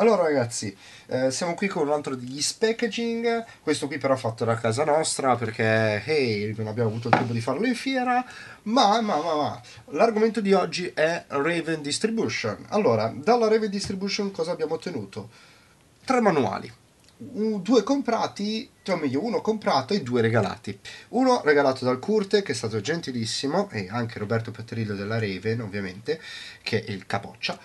Allora ragazzi, eh, siamo qui con un altro degli packaging, questo qui però fatto da casa nostra perché hey, non abbiamo avuto il tempo di farlo in fiera, ma ma ma ma, l'argomento di oggi è Raven Distribution. Allora, dalla Raven Distribution cosa abbiamo ottenuto? Tre manuali, due comprati, o meglio uno comprato e due regalati. Uno regalato dal Curte che è stato gentilissimo e anche Roberto Petrillo della Raven ovviamente, che è il capoccia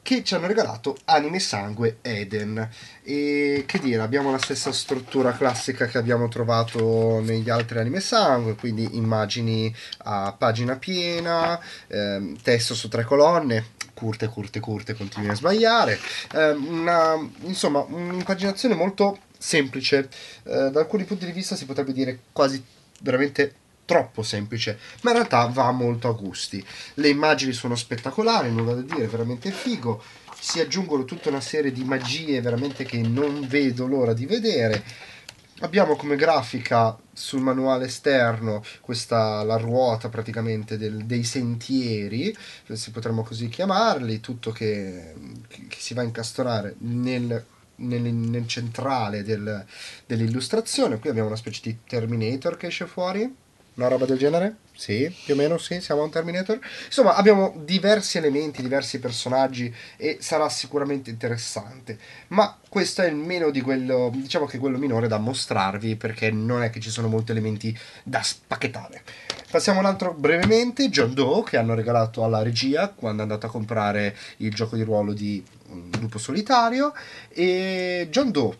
che ci hanno regalato Anime Sangue Eden. E che dire, abbiamo la stessa struttura classica che abbiamo trovato negli altri Anime Sangue, quindi immagini a pagina piena, ehm, testo su tre colonne, curte, curte, curte, continui a sbagliare. Ehm, una, insomma, un'impaginazione molto semplice, eh, da alcuni punti di vista si potrebbe dire quasi veramente troppo semplice, ma in realtà va molto a gusti. Le immagini sono spettacolari, nulla da dire, veramente figo. Si aggiungono tutta una serie di magie veramente che non vedo l'ora di vedere. Abbiamo come grafica sul manuale esterno questa la ruota praticamente del, dei sentieri, se potremmo così chiamarli, tutto che, che si va a incastonare nel nel, nel, centrale del, dell'illustrazione. Qui abbiamo una specie di Terminator che esce fuori. Una roba del genere? Sì, più o meno sì, siamo a un Terminator. Insomma, abbiamo diversi elementi, diversi personaggi e sarà sicuramente interessante. Ma questo è il meno di quello, diciamo che quello minore da mostrarvi perché non è che ci sono molti elementi da spacchettare. Passiamo un altro brevemente, John Doe che hanno regalato alla regia quando è andata a comprare il gioco di ruolo di Lupo Solitario e John Doe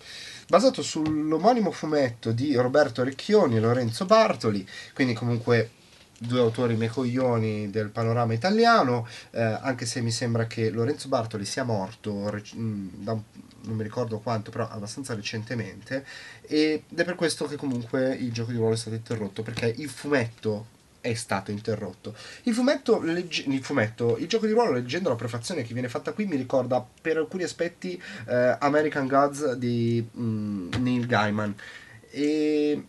basato sull'omonimo fumetto di Roberto Recchioni e Lorenzo Bartoli, quindi comunque due autori mecoglioni del panorama italiano, eh, anche se mi sembra che Lorenzo Bartoli sia morto rec- mm, da non mi ricordo quanto, però abbastanza recentemente, ed è per questo che comunque il gioco di ruolo è stato interrotto, perché il fumetto è stato interrotto. Il fumetto, legge- il fumetto, il gioco di ruolo, leggendo la prefazione che viene fatta qui, mi ricorda per alcuni aspetti eh, American Gods di mm, Neil Gaiman. E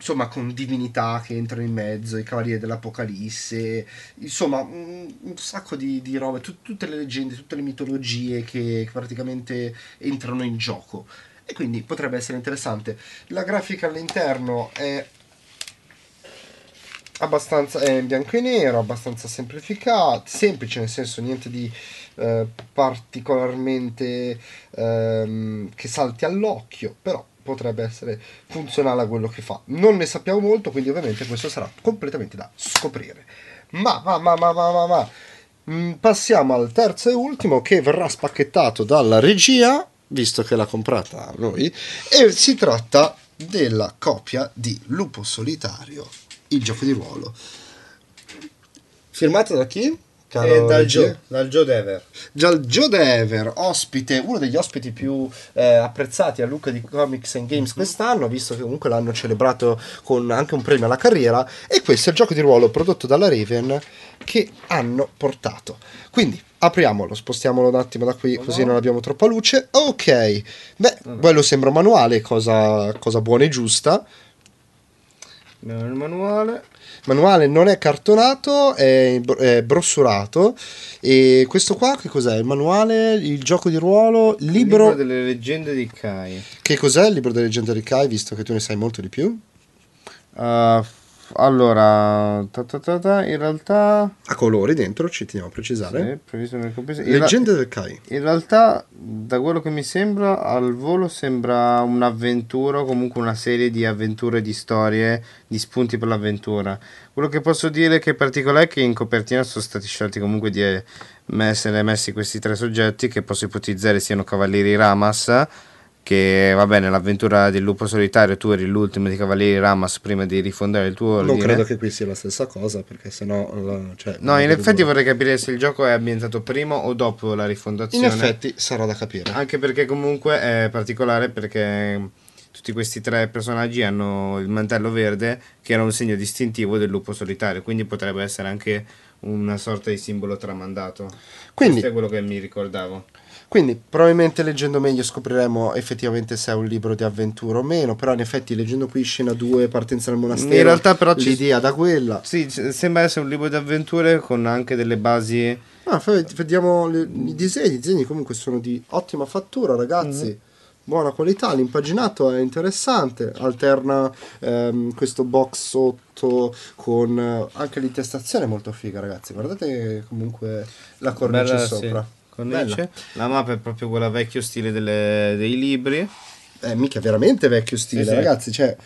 insomma con divinità che entrano in mezzo, i cavalieri dell'Apocalisse, insomma un, sacco di, di robe, tut, tutte le leggende, tutte le mitologie che, praticamente entrano in gioco. E quindi potrebbe essere interessante. La grafica all'interno è abbastanza è eh, in bianco e nero, abbastanza semplificato, semplice nel senso niente di eh, particolarmente ehm, che salti all'occhio, però potrebbe essere funzionale a quello che fa. Non ne sappiamo molto, quindi ovviamente questo sarà completamente da scoprire. Ma, ma, ma, ma, ma, ma, ma. Mm, passiamo al terzo e ultimo che verrà spacchettato dalla regia, visto che l'ha comprata a noi, e si tratta della copia di Lupo Solitario il gioco di ruolo. Firmato da chi? Caro eh, dal, Joe, dal Joe Dever. Dal Joe Dever, ospite, uno degli ospiti più eh, apprezzati a Luca di Comics and Games mhm. quest'anno, visto che comunque l'hanno celebrato con anche un premio alla carriera. E questo è il gioco di ruolo prodotto dalla Raven che hanno portato. Quindi apriamolo, spostiamolo un attimo da qui, oh così no. non abbiamo troppa luce. Ok, beh, mm. quello sembra un manuale, cosa, cosa buona e giusta il manuale. Il manuale non è cartonato, è, è, brossurato. E questo qua che cos'è? Il manuale, il gioco di ruolo, il libro... il libro delle leggende di Kai. Che cos'è il libro delle leggende di Kai, visto che tu ne sai molto di più? Uh, allora, ta ta ta in realtà... A colori dentro, ci teniamo a precisare. Sì, Leggende del Kai. In realtà, da quello che mi sembra, al volo sembra un'avventura, o comunque una serie di avventure, di storie, di spunti per l'avventura. Quello che posso dire che è particolare è che in copertina sono stati scelti comunque di eh, essere messi questi tre soggetti che posso ipotizzare siano Cavalieri Ramas che va bene l'avventura del lupo solitario tu eri l'ultimo dei Cavalieri Ramas prima di rifondare il tuo ordine non credo che qui sia la stessa cosa perché sennò eh, cioè, no in effetti vorrei capire se il gioco è ambientato prima o dopo la rifondazione in effetti sarà da capire anche perché comunque è particolare perché tutti questi tre personaggi hanno il mantello verde che era un segno distintivo del lupo solitario quindi potrebbe essere anche una sorta di simbolo tramandato quindi Questo è quello che mi ricordavo quindi probabilmente leggendo meglio scopriremo effettivamente se è un libro di avventura o meno, però in effetti leggendo qui scena 2, partenza dal monastero, in realtà però l'idea ci... da quella. Sì, sembra essere un libro di avventure con anche delle basi... Ah, vediamo le... i disegni, i disegni comunque sono di ottima fattura ragazzi. Mm-hmm buona qualità, l'impaginato è interessante, alterna ehm, questo box sotto con eh, anche l'intestazione molto figa ragazzi, guardate comunque la cornice Bella, sopra. Sì cornice. Bella. La mappa è proprio quella vecchio stile delle, dei libri. Eh, mica veramente vecchio stile, sì, sì. ragazzi, cioè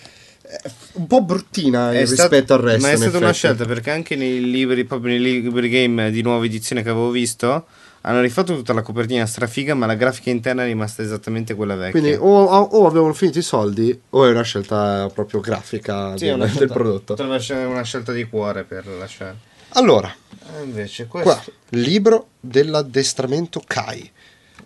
eh, un po' bruttina eh, rispetto stato, al resto. Ma è stata effetti. una scelta perché anche nei libri, proprio nei libri game di nuova edizione che avevo visto, hanno rifatto tutta la copertina strafiga, ma la grafica interna è rimasta esattamente quella vecchia. Quindi o, o avevano finito i soldi, o è una scelta proprio grafica sì, del, scelta, del prodotto. È una scelta di cuore per lasciare. Allora, Ah, invece questo... Qua, libro dell'addestramento Kai.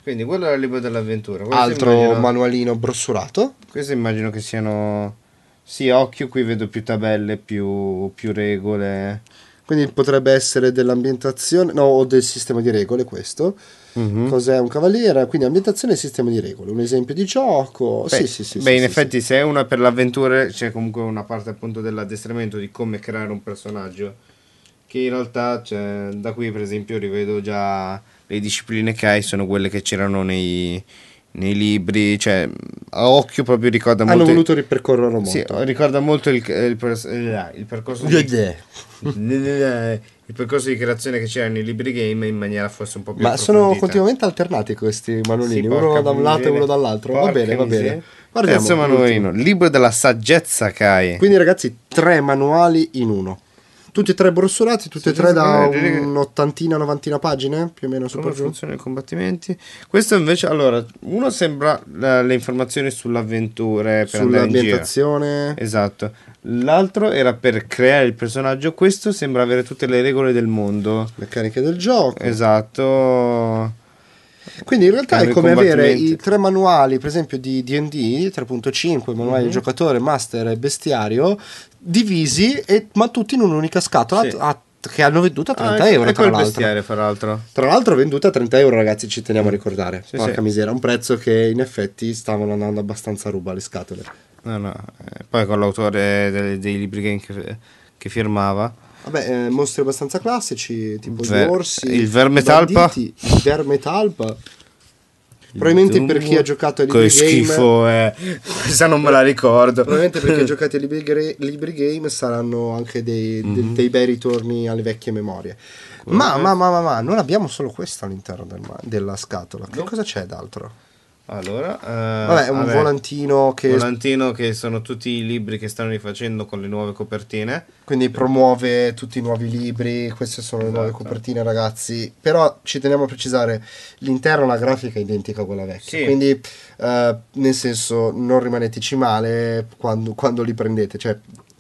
Quindi quello era il libro dell'avventura. Questo Altro immagino... manualino brossurato. Questo immagino che siano... Sì, occhio, qui vedo più tabelle, più, più regole. Quindi potrebbe essere dell'ambientazione, no, o del sistema di regole questo. Mm-hmm. Cos'è un cavaliere? Quindi ambientazione e sistema di regole. Un esempio di gioco. Beh, sì, sì, sì. Beh, sì, in sì, effetti sì. se è una per l'avventura c'è comunque una parte appunto dell'addestramento di come creare un personaggio che in realtà cioè, da qui per esempio rivedo già le discipline che hai sono quelle che c'erano nei, nei libri, cioè a occhio proprio ricorda Hanno molto. Hanno voluto ripercorrere molto. Sì, ricorda molto il, il, eh, il, il percorso. di, il percorso di creazione che c'era nei libri game in maniera forse un po' più. Ma sono continuamente alternati questi manolini, sì, uno da un lato e uno dall'altro. Va bene, va bene. Guardiamo. Terzo manualino, libro della saggezza Kai. Quindi ragazzi, tre manuali in uno. Tutti e tre brossolati, tutti e tre da un'ottantina, novantina pagine più o meno. Come funzionano i combattimenti? Questo invece, allora, uno sembra la, le informazioni sull'avventura per sull'ambientazione. Esatto. L'altro era per creare il personaggio. Questo sembra avere tutte le regole del mondo, meccaniche del gioco. Esatto. Quindi in realtà è come avere i tre manuali, per esempio di DD 3.5, manuali mm-hmm. giocatore, master e bestiario, divisi, e, ma tutti in un'unica scatola sì. a, che hanno venduto a 30 ah, euro. tra l'altro. Fra l'altro. tra l'altro venduta a 30 euro, ragazzi, ci teniamo a ricordare. Sì, Porca sì. miseria, un prezzo che in effetti stavano andando abbastanza ruba le scatole. No, no. Eh, poi con l'autore dei, dei libri che, che firmava. Vabbè, eh, mostri abbastanza classici, tipo Ver- gli orsi, il verme Il verme talpa. Probabilmente per chi ha giocato a Libri Game. schifo, eh. Questa non me la ricordo. Probabilmente per chi ha giocato a Libri, Libri Game saranno anche dei, mm-hmm. dei, bei ritorni alle vecchie memorie. Ma, ma, ma, ma, ma, non abbiamo solo questo all'interno del, della scatola. Che no. cosa c'è d'altro? Allora, eh, vabbè, un vabbè, volantino che... volantino che sono tutti i libri che stanno rifacendo con le nuove copertine. Quindi promuove tutti i nuovi libri, queste sono esatto. le nuove esatto. copertine ragazzi, però ci teniamo a precisare, l'interno, la grafica è identica a quella vecchia, sì. quindi eh, nel senso non rimaneteci male quando, quando li prendete, cioè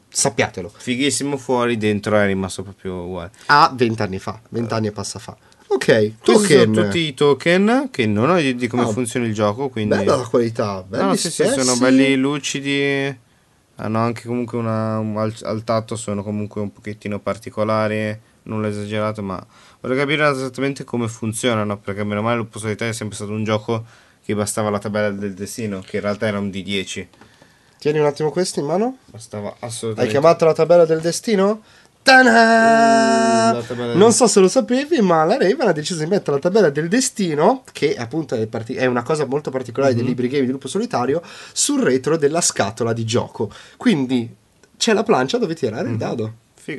sappiatelo. Fighissimo fuori, dentro è rimasto proprio uguale. A ah, vent'anni fa, vent'anni e passa fa. Ok, Questi token. sono tutti i token che non ho idea di come oh. funziona il gioco. Quindi... Bella la qualità, bella. no, sì, sì, sono belli lucidi. Hanno anche comunque una, al, al tatto sono comunque un pochettino particolari, nulla esagerato, ma vorrei capire esattamente come funzionano, perché meno male Lupo Solitario è sempre stato un gioco che bastava la tabella del destino, che in realtà era un D10. Tieni un attimo questo in mano. Bastava assolutamente. Hai chiamato la tabella del destino? Mm, non so se lo sapevi, ma la Raven ha deciso di mettere la tabella del destino, che appunto è, parti- è una cosa molto particolare mm-hmm. dei libri game di gruppo solitario, sul retro della scatola di gioco. Quindi c'è la plancia dove tirare mm-hmm. il dado.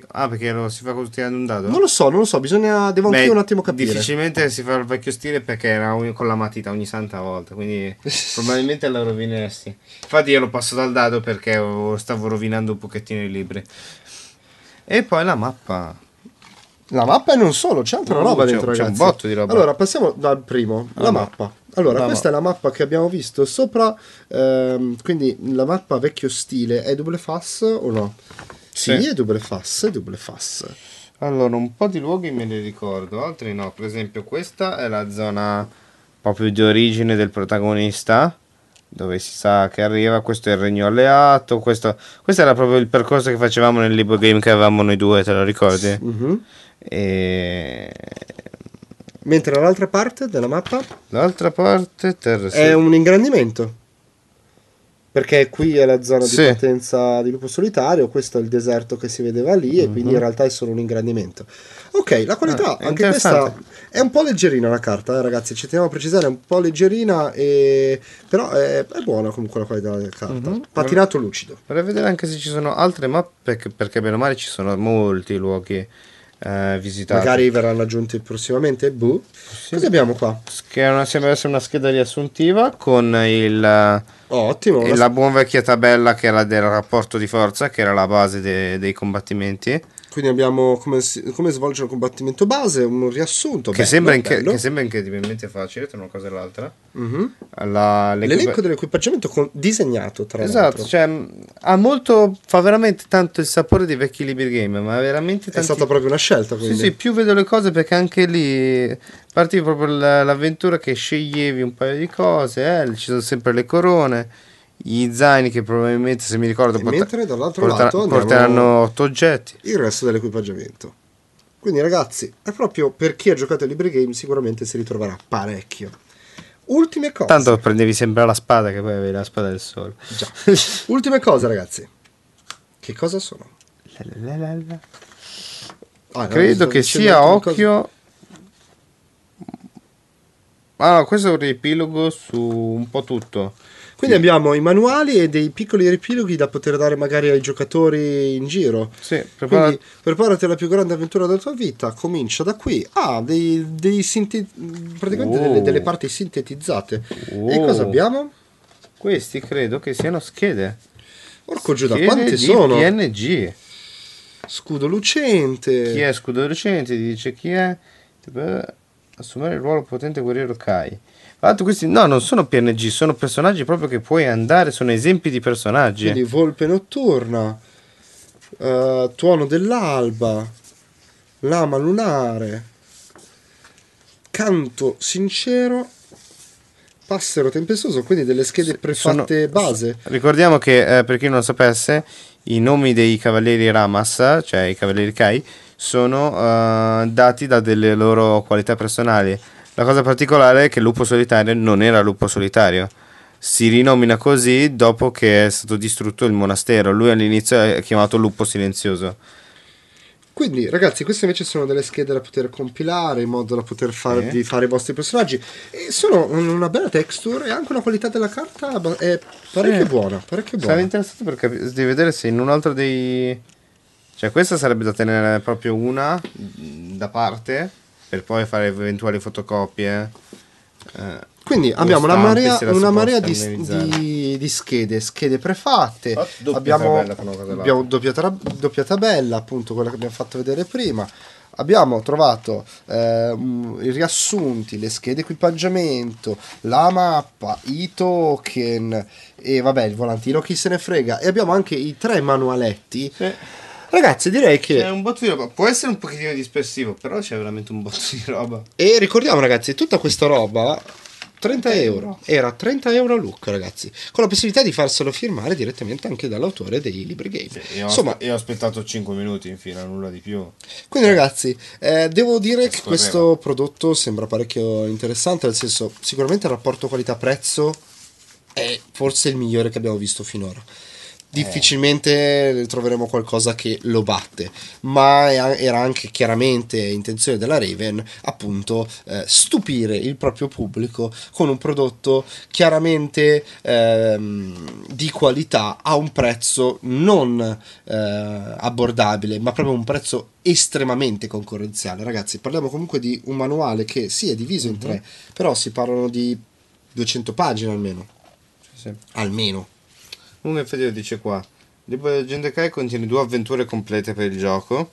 Ah, perché lo si fa così tirando un dado? Non lo so, non lo so, bisogna. Devo anche un attimo capire. Difficilmente si fa il vecchio stile perché era con la matita ogni santa volta. Quindi probabilmente la rovineresti. Infatti, io lo passo dal dado perché stavo rovinando un pochettino i libri. E poi la mappa. La mappa e non solo, c'è altra no, roba c'è, dentro, c'è ragazzi. un botto di roba. Allora, passiamo dal primo, la, la mappa. mappa. Allora, la questa ma- è la mappa che abbiamo visto sopra, ehm, quindi la mappa vecchio stile, è double fast o no? Sì, sì è double fast, è double fast. Allora, un po' di luoghi me li ricordo, altri no. Per esempio, questa è la zona proprio di origine del protagonista dove si sa che arriva, questo è il regno alleato, questo, questo era proprio il percorso che facevamo nel libro game che avevamo noi due, te lo ricordi? Mm-hmm. E... Mentre dall'altra parte della mappa? L'altra parte terra, sì. è un ingrandimento perché qui è la zona sì. di partenza di lupo solitario, questo è il deserto che si vedeva lì e mm-hmm. quindi in mhm. realtà è solo un ingrandimento. Ok, la qualità, ah, anche questa è un po' leggerina la carta, eh, ragazzi, ci teniamo a precisare, è un po' leggerina, e... però è, è buona comunque la qualità della carta, mm-hmm. patinato lucido. Vorrei vedere anche se ci sono altre mappe, perché bene o male ci sono molti luoghi eh, visitato. Magari verranno aggiunti prossimamente. Boh. Sì. Cosa abbiamo qua? Che è una, sembra essere una scheda riassuntiva con il, oh, ottimo, il, la buona vecchia tabella che era del rapporto di forza, che era la base de, dei combattimenti. Quindi abbiamo come, come svolgere un combattimento base, un riassunto. Che, bello, sembra, inche, che sembra, incredibilmente facile tra una cosa e l'altra. Mm-hmm. La, L'elenco dell'equipaggiamento con, disegnato, tra esatto, l'altro. Esatto, cioè, ha molto, fa veramente tanto il sapore dei vecchi libri game, ma veramente tanti... È stata proprio una scelta, quindi. Sì, sì, più vedo le cose perché anche lì partivi proprio l'avventura che sceglievi un paio di cose, eh, ci sono sempre le corone gli zaini che probabilmente se mi ricordo porta- mentre dall'altro porta- lato porteranno 8 oggetti il resto dell'equipaggiamento quindi ragazzi è proprio per chi ha giocato a Libre Game sicuramente si ritroverà parecchio ultime cose tanto prendevi sempre la spada che poi avevi la spada del sole già ultime cose ragazzi che cosa sono? La, la, la, ah, credo che sia occhio Ah, questo è un riepilogo su un po' tutto quindi sì. abbiamo i manuali e dei piccoli ripiloghi da poter dare magari ai giocatori in giro. Sì, prepara... Quindi preparati alla più grande avventura della tua vita, comincia da qui. Ah, dei, dei sinteti... praticamente oh. delle, delle, oh. parti sintetizzate. Oh. E cosa abbiamo? Questi credo che siano schede. Porco giù da quante sono? PNG. Scudo lucente. Chi è scudo lucente? dice chi è assumere il ruolo potente guerriero Kai. Tra l'altro, questi no, non sono PNG, sono personaggi proprio che puoi andare, sono esempi di personaggi. Quindi Volpe notturna, uh, Tuono dell'alba, Lama lunare, Canto sincero, Passero tempestoso, quindi delle schede prefatte sono, base. Ricordiamo che, eh, per chi non lo sapesse, i nomi dei cavalieri Ramas, cioè i cavalieri Kai, sono uh, dati da delle loro qualità personali. La cosa particolare è che Lupo Solitario non era Lupo Solitario. Si rinomina così dopo che è stato distrutto il monastero. Lui all'inizio è chiamato Lupo Silenzioso. Quindi, ragazzi, queste invece sono delle schede da poter compilare in modo da poter farvi eh. fare i vostri personaggi. E sono una bella texture e anche una qualità della carta è parecchio eh. buona. Parecchio buona. Sarei interessato per cap- di vedere se in un altro dei cioè, questa sarebbe da tenere proprio una da parte per poi fare eventuali fotocopie. Eh, Quindi abbiamo una marea, una marea di, di, di, schede, schede prefatte, ah, doppia abbiamo, tabella, abbiamo doppia, tra, doppia tabella, appunto quella che abbiamo fatto vedere prima abbiamo trovato eh, i riassunti, le schede equipaggiamento, la mappa, i token e vabbè il volantino chi se ne frega e abbiamo anche i tre manualetti. Sì Ragazzi, direi che. C'è un botto di roba. Può essere un pochettino dispersivo, però c'è veramente un botto di roba. E ricordiamo, ragazzi, tutta questa roba. 30 euro. Era 30 euro a look, ragazzi. Con la possibilità di farselo firmare direttamente anche dall'autore dei libri game. Sì, Insomma, io ho aspettato 5 minuti, infine, nulla di più. Quindi, ragazzi, eh, devo dire che questo prodotto sembra parecchio interessante. Nel senso, sicuramente il rapporto qualità-prezzo è forse il migliore che abbiamo visto finora difficilmente troveremo qualcosa che lo batte, ma era anche chiaramente intenzione della Raven appunto eh, stupire il proprio pubblico con un prodotto chiaramente ehm, di qualità a un prezzo non eh, abbordabile, ma proprio un prezzo estremamente concorrenziale. Ragazzi, parliamo comunque di un manuale che sì è diviso in mhm. tre, però si parlano di 200 pagine almeno. Sì, sì. Almeno 1 inferiore dice qua libro di Legende Kai contiene due avventure complete per il gioco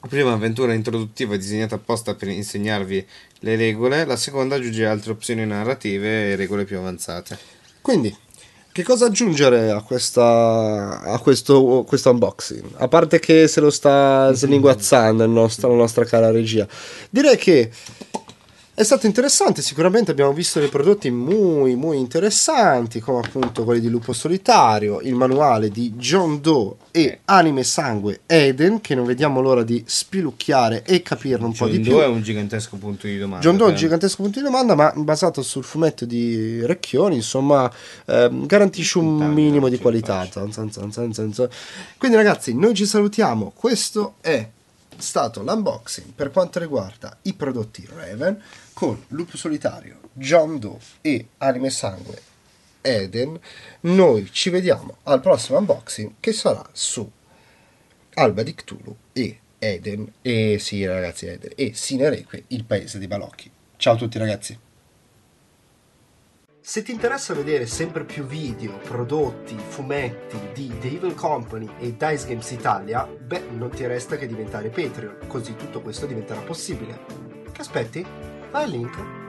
la prima avventura introduttiva è disegnata apposta per insegnarvi le regole, la seconda aggiunge altre opzioni narrative e regole più avanzate. Quindi, che cosa aggiungere a, questa, a questo, questo, unboxing? A parte che se lo sta slinguazzando la nostra cara regia, direi che è stato interessante, sicuramente abbiamo visto dei prodotti molto interessanti, come appunto quelli di Lupo Solitario, il manuale di John Doe e eh. Anime Sangue Eden, che non vediamo l'ora di spilucchiare e capirne un John po' di più. John Doe è un gigantesco punto di domanda. John Doe è un eh. gigantesco punto di domanda, ma basato sul fumetto di Recchioni, insomma, ehm, garantisce un Tanto, minimo di qualità. Quindi ragazzi, noi ci salutiamo. Questo è stato l'unboxing per quanto riguarda i prodotti Raven con Lupo Solitario, John Doe e Anime Sangue Eden. Noi ci vediamo al prossimo unboxing che sarà su Alba di Cthulhu e Eden, e sì ragazzi Eden, e Sinereque, il paese dei balocchi. Ciao a tutti ragazzi! Se ti interessa vedere sempre più video, prodotti, fumetti di The Evil Company e Dice Games Italia, beh, non ti resta che diventare Patreon, così tutto questo diventerà possibile. Che aspetti? Vai al link